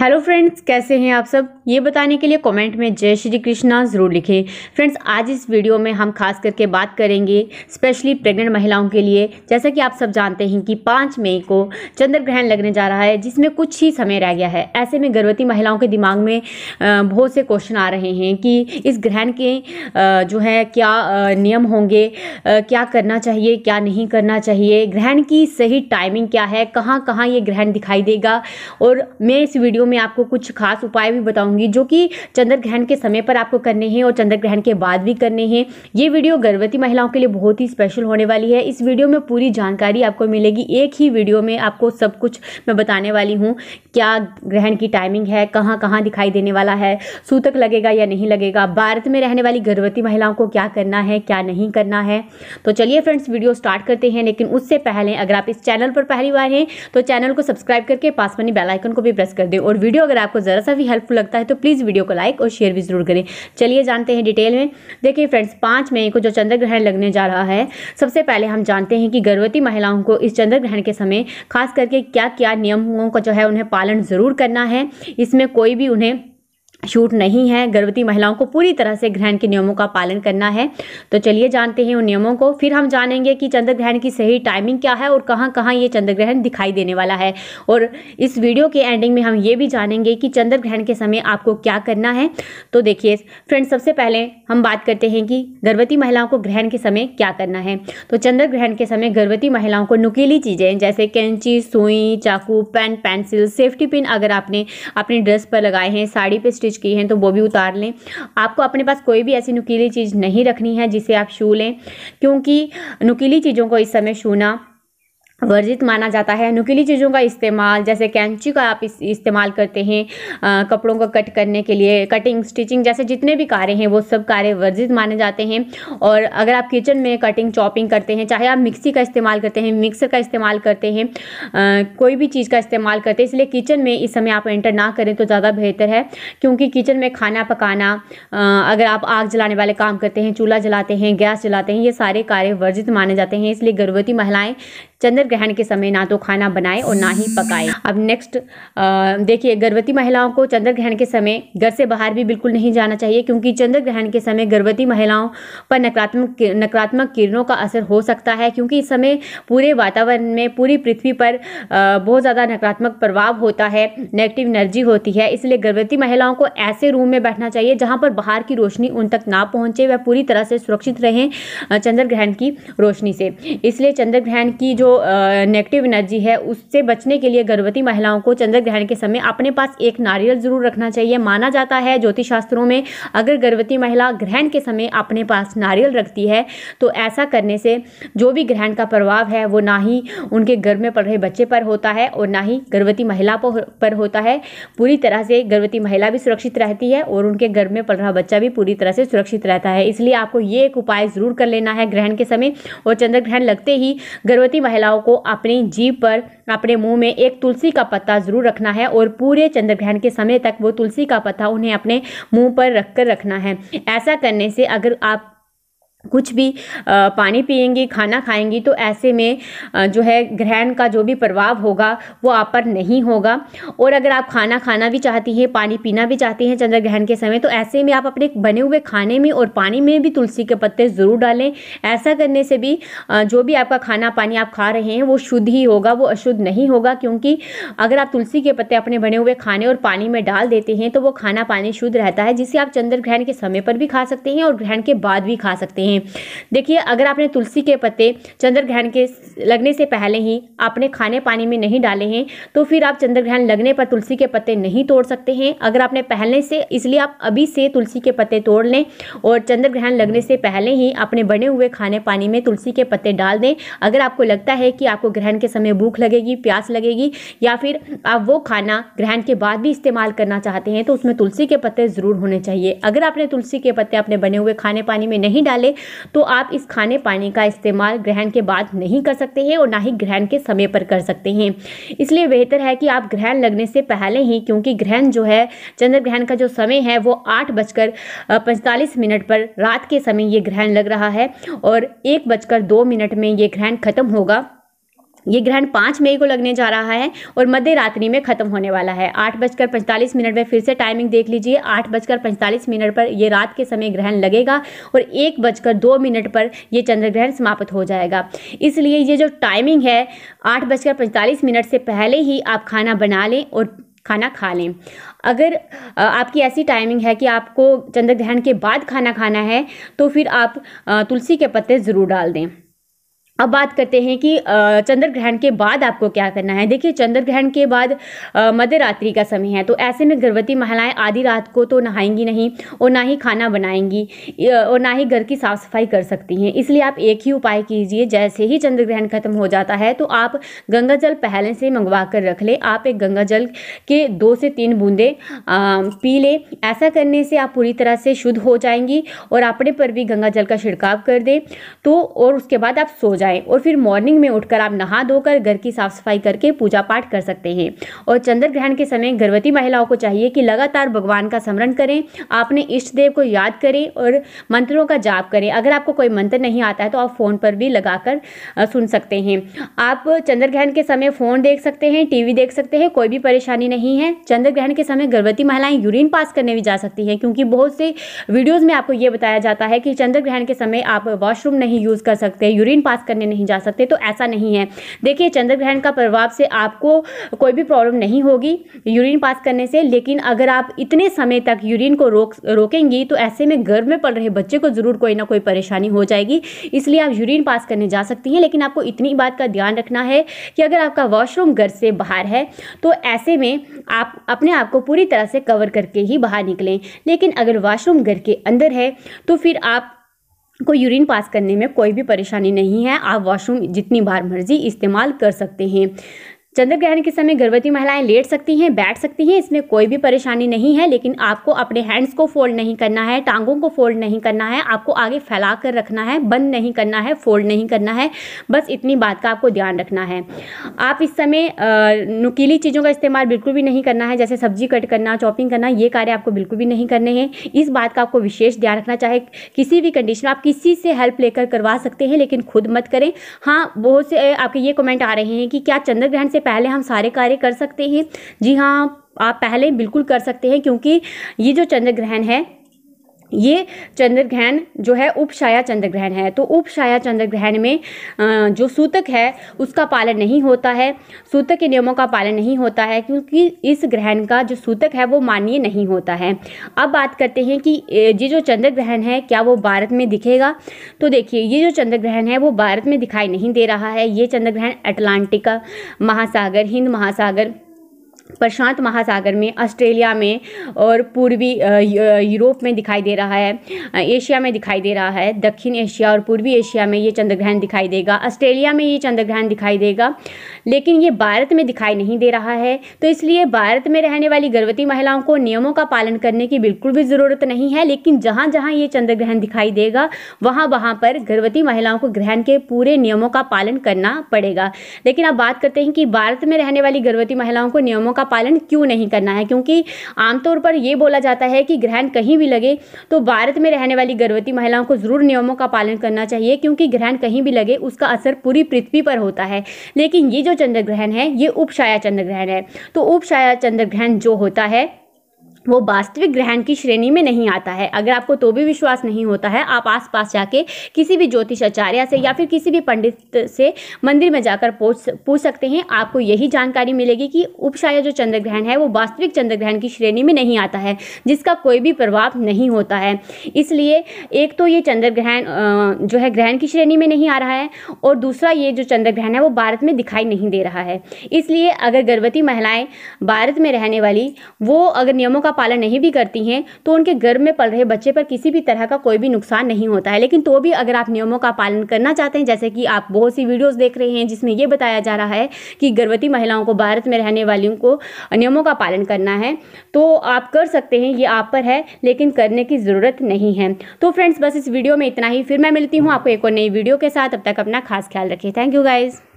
hello friends कैसे हैं आप सब ये बताने के लिए कमेंट में जय श्री कृष्णा ज़रूर लिखें फ्रेंड्स आज इस वीडियो में हम खास करके बात करेंगे स्पेशली प्रेग्नेंट महिलाओं के लिए जैसा कि आप सब जानते हैं कि पाँच मई को चंद्र ग्रहण लगने जा रहा है जिसमें कुछ ही समय रह गया है ऐसे में गर्भवती महिलाओं के दिमाग में बहुत से क्वेश्चन आ रहे हैं कि इस ग्रहण के जो है क्या नियम होंगे क्या करना चाहिए क्या नहीं करना चाहिए ग्रहण की सही टाइमिंग क्या है कहाँ कहाँ ये ग्रहण दिखाई देगा और मैं इस वीडियो वीडियो में आपको कुछ खास उपाय भी बताऊंगी जो कि चंद्र ग्रहण के समय पर आपको करने हैं और चंद्र ग्रहण के बाद भी करने हैं ये वीडियो गर्भवती महिलाओं के लिए बहुत ही स्पेशल होने वाली है इस वीडियो में पूरी जानकारी आपको मिलेगी एक ही वीडियो में आपको सब कुछ मैं बताने वाली हूँ क्या ग्रहण की टाइमिंग है कहाँ कहाँ दिखाई देने वाला है सूतक लगेगा या नहीं लगेगा भारत में रहने वाली गर्भवती महिलाओं को क्या करना है क्या नहीं करना है तो चलिए फ्रेंड्स वीडियो स्टार्ट करते हैं लेकिन उससे पहले अगर आप इस चैनल पर पहली बार हैं तो चैनल को सब्सक्राइब करके पास बनी बेलाइकन को भी प्रेस कर दें और और वीडियो अगर आपको ज़रा सा भी हेल्पफुल लगता है तो प्लीज़ वीडियो को लाइक और शेयर भी ज़रूर करें चलिए जानते हैं डिटेल में देखिए फ्रेंड्स पाँच मई को जो चंद्र ग्रहण लगने जा रहा है सबसे पहले हम जानते हैं कि गर्भवती महिलाओं को इस चंद्र ग्रहण के समय खास करके क्या क्या नियमों का जो है उन्हें पालन ज़रूर करना है इसमें कोई भी उन्हें छूट नहीं है गर्भवती महिलाओं को पूरी तरह से ग्रहण के नियमों का पालन करना है तो चलिए जानते हैं उन नियमों को फिर हम जानेंगे कि चंद्र ग्रहण की सही टाइमिंग क्या है और कहाँ कहाँ ये चंद्र ग्रहण दिखाई देने वाला है और इस वीडियो के एंडिंग में हम ये भी जानेंगे कि चंद्र ग्रहण के समय आपको क्या करना है तो देखिए फ्रेंड्स सबसे पहले हम बात करते हैं कि गर्भवती महिलाओं को ग्रहण के समय क्या करना है तो चंद्र ग्रहण के समय गर्भवती महिलाओं को नुकीली चीज़ें जैसे कैंची सुई चाकू पेन पेंसिल सेफ्टी पिन अगर आपने अपने ड्रेस पर लगाए हैं साड़ी पर स्टिच चीज़ की है तो वो भी उतार लें आपको अपने पास कोई भी ऐसी नुकीली चीज़ नहीं रखनी है जिसे आप छू लें क्योंकि नुकीली चीज़ों को इस समय छूना वर्जित माना जाता है नुकीली चीज़ों का इस्तेमाल जैसे कैंची का आप इस इस्तेमाल करते हैं आ, कपड़ों का कट करने के लिए कटिंग स्टिचिंग जैसे जितने भी कार्य हैं वो सब कार्य वर्जित माने जाते हैं और अगर आप किचन में कटिंग चॉपिंग करते हैं चाहे आप मिक्सी का इस्तेमाल करते हैं मिक्सर का इस्तेमाल करते हैं कोई भी चीज़ का इस्तेमाल करते हैं इसलिए किचन में इस समय आप एंटर ना करें तो ज़्यादा बेहतर है क्योंकि किचन में खाना पकाना अगर आप आग जलाने वाले काम करते हैं चूल्हा जलाते हैं गैस जलाते हैं ये सारे कार्य वर्जित माने जाते हैं इसलिए गर्भवती महिलाएँ चंद्र ग्रहण के समय ना तो खाना बनाए और ना ही पकाए अब नेक्स्ट देखिए गर्भवती महिलाओं को चंद्र ग्रहण के समय घर से बाहर भी बिल्कुल नहीं जाना चाहिए क्योंकि चंद्र ग्रहण के समय गर्भवती महिलाओं पर नकारात्मक नकारात्मक किरणों का असर हो सकता है क्योंकि इस समय पूरे वातावरण में पूरी पृथ्वी पर बहुत ज़्यादा नकारात्मक प्रभाव होता है नेगेटिव एनर्जी होती है इसलिए गर्भवती महिलाओं को ऐसे रूम में बैठना चाहिए जहाँ पर बाहर की रोशनी उन तक ना पहुँचे वह पूरी तरह से सुरक्षित रहें चंद्र ग्रहण की रोशनी से इसलिए चंद्र ग्रहण की जो नेगेटिव एनर्जी है उससे बचने के लिए गर्भवती महिलाओं को चंद्र ग्रहण के समय अपने पास एक नारियल जरूर रखना चाहिए माना जाता है ज्योतिष शास्त्रों में अगर गर्भवती महिला ग्रहण के समय अपने पास नारियल रखती है तो ऐसा करने से जो भी ग्रहण का प्रभाव है वो ना ही उनके गर्भ में पड़ रहे बच्चे पर होता है और ना ही गर्भवती महिला पर होता है पूरी तरह से गर्भवती महिला भी सुरक्षित रहती है और उनके गर्भ में पड़ रहा बच्चा भी पूरी तरह से सुरक्षित रहता है इसलिए आपको ये एक उपाय ज़रूर कर लेना है ग्रहण के समय और चंद्र ग्रहण लगते ही गर्भवती महिला महिलाओं को अपनी जीभ पर अपने मुंह में एक तुलसी का पत्ता जरूर रखना है और पूरे चंद्र ग्रहण के समय तक वो तुलसी का पत्ता उन्हें अपने मुंह पर रख कर रखना है ऐसा करने से अगर आप कुछ भी पानी पियेंगी खाना खाएंगी तो ऐसे में जो है ग्रहण का जो भी प्रभाव होगा वो आप पर नहीं होगा और अगर आप खाना खाना भी चाहती हैं पानी पीना भी चाहती हैं चंद्र ग्रहण के समय तो ऐसे में आप अपने बने हुए खाने में और पानी में भी तुलसी के पत्ते ज़रूर डालें ऐसा करने से भी जो भी आपका खाना पानी आप खा रहे हैं वो शुद्ध ही होगा वो अशुद्ध नहीं होगा क्योंकि अगर आप तुलसी के पत्ते अपने बने हुए खाने और पानी में डाल देते हैं तो वो खाना पानी शुद्ध रहता है जिसे आप चंद्र ग्रहण के समय पर भी खा सकते हैं और ग्रहण के बाद भी खा सकते हैं हैं देखिए अगर आपने तुलसी के पत्ते चंद्र ग्रहण के लगने से पहले ही आपने खाने पानी में नहीं डाले हैं तो फिर आप चंद्रग्रहण लगने पर तुलसी के पत्ते नहीं तोड़ सकते हैं अगर आपने पहले से इसलिए आप अभी से तुलसी के पत्ते तोड़ लें और चंद्र ग्रहण लगने से पहले ही अपने बने हुए खाने पानी में तुलसी के पत्ते डाल दें अगर आपको लगता है कि आपको ग्रहण के समय भूख लगेगी प्यास लगेगी या फिर आप वो खाना ग्रहण के बाद भी इस्तेमाल करना चाहते हैं तो उसमें तुलसी के पत्ते ज़रूर होने चाहिए अगर आपने तुलसी के पत्ते अपने बने हुए खाने पानी में नहीं डाले तो आप इस खाने पानी का इस्तेमाल ग्रहण के बाद नहीं कर सकते हैं और ना ही ग्रहण के समय पर कर सकते हैं इसलिए बेहतर है कि आप ग्रहण लगने से पहले ही क्योंकि ग्रहण जो है चंद्र ग्रहण का जो समय है वो आठ बजकर पैंतालीस मिनट पर रात के समय ये ग्रहण लग रहा है और एक बजकर दो मिनट में ये ग्रहण खत्म होगा ये ग्रहण पाँच मई को लगने जा रहा है और मध्य रात्रि में खत्म होने वाला है आठ बजकर पैंतालीस मिनट में फिर से टाइमिंग देख लीजिए आठ बजकर पैंतालीस मिनट पर यह रात के समय ग्रहण लगेगा और एक बजकर दो मिनट पर यह चंद्र ग्रहण समाप्त हो जाएगा इसलिए ये जो टाइमिंग है आठ बजकर पैंतालीस मिनट से पहले ही आप खाना बना लें और खाना खा लें अगर आपकी ऐसी टाइमिंग है कि आपको चंद्र ग्रहण के बाद खाना खाना है तो फिर आप तुलसी के पत्ते ज़रूर डाल दें अब बात करते हैं कि चंद्र ग्रहण के बाद आपको क्या करना है देखिए चंद्र ग्रहण के बाद मध्य रात्रि का समय है तो ऐसे में गर्भवती महिलाएं आधी रात को तो नहाएंगी नहीं और ना ही खाना बनाएंगी और ना ही घर की साफ सफाई कर सकती हैं इसलिए आप एक ही उपाय कीजिए जैसे ही चंद्र ग्रहण खत्म हो जाता है तो आप गंगा जल पहले से मंगवा कर रख लें आप एक गंगा जल के दो से तीन बूंदे पी लें ऐसा करने से आप पूरी तरह से शुद्ध हो जाएंगी और अपने पर भी गंगा जल का छिड़काव कर दें तो और उसके बाद आप सो जाए और फिर मॉर्निंग में उठकर आप नहा धोकर घर की साफ सफाई करके पूजा पाठ कर सकते हैं और चंद्र ग्रहण के समय गर्भवती महिलाओं को चाहिए कि लगातार भगवान का स्मरण करें आपने इष्ट देव को याद करें और मंत्रों का जाप करें अगर आपको कोई मंत्र नहीं आता है तो आप फ़ोन पर भी लगाकर सुन सकते हैं आप चंद्र ग्रहण के समय फ़ोन देख सकते हैं टीवी देख सकते हैं कोई भी परेशानी नहीं है चंद्र ग्रहण के समय गर्भवती महिलाएं यूरिन पास करने भी जा सकती हैं क्योंकि बहुत से वीडियोज़ में आपको ये बताया जाता है कि चंद्र ग्रहण के समय आप वॉशरूम नहीं यूज़ कर सकते यूरिन पास करने नहीं जा सकते तो ऐसा नहीं है देखिए चंद्र ग्रहण का प्रभाव से आपको कोई भी प्रॉब्लम नहीं होगी यूरिन पास करने से लेकिन अगर आप इतने समय तक यूरिन को रोक रोकेंगी तो ऐसे में गर्भ में पड़ रहे बच्चे को ज़रूर कोई ना कोई परेशानी हो जाएगी इसलिए आप यूरिन पास करने जा सकती हैं लेकिन आपको इतनी बात का ध्यान रखना है कि अगर आपका वॉशरूम घर से बाहर है तो ऐसे में आप अपने आप को पूरी तरह से कवर करके ही बाहर निकलें लेकिन अगर वॉशरूम घर के अंदर है तो फिर आप को यूरिन पास करने में कोई भी परेशानी नहीं है आप वॉशरूम जितनी बार मर्ज़ी इस्तेमाल कर सकते हैं चंद्र ग्रहण के समय गर्भवती महिलाएं लेट सकती हैं बैठ सकती हैं इसमें कोई भी परेशानी नहीं है लेकिन आपको अपने हैंड्स को फोल्ड नहीं करना है टांगों को फोल्ड नहीं करना है आपको आगे फैला कर रखना है बंद नहीं करना है फोल्ड नहीं करना है बस इतनी बात का आपको ध्यान रखना है आप इस समय नुकीली चीज़ों का इस्तेमाल बिल्कुल भी नहीं करना है जैसे सब्जी कट करना चॉपिंग करना ये कार्य आपको बिल्कुल भी नहीं करने हैं इस बात का आपको विशेष ध्यान रखना चाहे किसी भी कंडीशन आप किसी से हेल्प लेकर करवा सकते हैं लेकिन खुद मत करें हाँ बहुत से आपके ये कमेंट आ रहे हैं कि क्या चंद्र ग्रहण से पहले हम सारे कार्य कर सकते हैं जी हाँ आप पहले बिल्कुल कर सकते हैं क्योंकि ये जो चंद्र ग्रहण है ये चंद्र ग्रहण जो है उपशाया चंद्र ग्रहण है तो उपशाया चंद्र ग्रहण में जो सूतक है उसका पालन नहीं होता है सूतक के नियमों का पालन नहीं होता है क्योंकि इस ग्रहण का जो सूतक है वो मान्य नहीं होता है अब बात करते हैं कि ये जो चंद्र ग्रहण है क्या वो भारत में दिखेगा तो देखिए ये जो चंद्र ग्रहण है वो भारत में दिखाई नहीं दे रहा है ये चंद्र ग्रहण अटलांटिका महासागर हिंद महासागर प्रशांत महासागर में ऑस्ट्रेलिया में और पूर्वी यूरोप में दिखाई दे रहा है एशिया में दिखाई दे रहा है दक्षिण एशिया और पूर्वी एशिया में ये चंद्रग्रहण दिखाई देगा ऑस्ट्रेलिया में ये चंद्रग्रहण दिखाई देगा लेकिन ये भारत में दिखाई नहीं दे रहा है तो इसलिए भारत में रहने वाली गर्भवती महिलाओं को नियमों का पालन करने की बिल्कुल भी ज़रूरत नहीं है लेकिन जहाँ जहाँ ये चंद्रग्रहण दिखाई देगा वहाँ वहाँ पर गर्भवती महिलाओं को ग्रहण के पूरे नियमों का पालन करना पड़ेगा लेकिन अब बात करते हैं कि भारत में रहने वाली गर्भवती महिलाओं को नियमों का का पालन क्यों नहीं करना है क्योंकि आमतौर पर यह बोला जाता है कि ग्रहण कहीं भी लगे तो भारत में रहने वाली गर्भवती महिलाओं को ज़रूर नियमों का पालन करना चाहिए क्योंकि ग्रहण कहीं भी लगे उसका असर पूरी पृथ्वी पर होता है लेकिन ये जो चंद्र ग्रहण है ये उपछाया चंद्र ग्रहण है तो उपछाया चंद्र ग्रहण जो होता है वो वास्तविक ग्रहण की श्रेणी में नहीं आता है अगर आपको तो भी विश्वास नहीं होता है आप आसपास जाके किसी भी ज्योतिष आचार्य से या फिर किसी भी पंडित से मंदिर में जाकर पूछ पूछ सकते हैं आपको यही जानकारी मिलेगी कि उपशाया जो चंद्र ग्रहण है वो वास्तविक चंद्र ग्रहण की श्रेणी में नहीं आता है जिसका कोई भी प्रभाव नहीं होता है इसलिए एक तो ये चंद्र ग्रहण जो है ग्रहण की श्रेणी में नहीं आ रहा है और दूसरा ये जो चंद्र ग्रहण है वो भारत में दिखाई नहीं दे रहा है इसलिए अगर गर्भवती महिलाएँ भारत में रहने वाली वो अगर नियमों का पालन नहीं भी करती हैं तो उनके गर्भ में पल रहे बच्चे पर किसी भी तरह का कोई भी नुकसान नहीं होता है लेकिन तो भी अगर आप नियमों का पालन करना चाहते हैं जैसे कि आप बहुत सी वीडियोज़ देख रहे हैं जिसमें यह बताया जा रहा है कि गर्भवती महिलाओं को भारत में रहने वालियों को नियमों का पालन करना है तो आप कर सकते हैं ये आप पर है लेकिन करने की ज़रूरत नहीं है तो फ्रेंड्स बस इस वीडियो में इतना ही फिर मैं मिलती हूँ आपको एक और नई वीडियो के साथ अब तक अपना खास ख्याल रखें थैंक यू गाइज़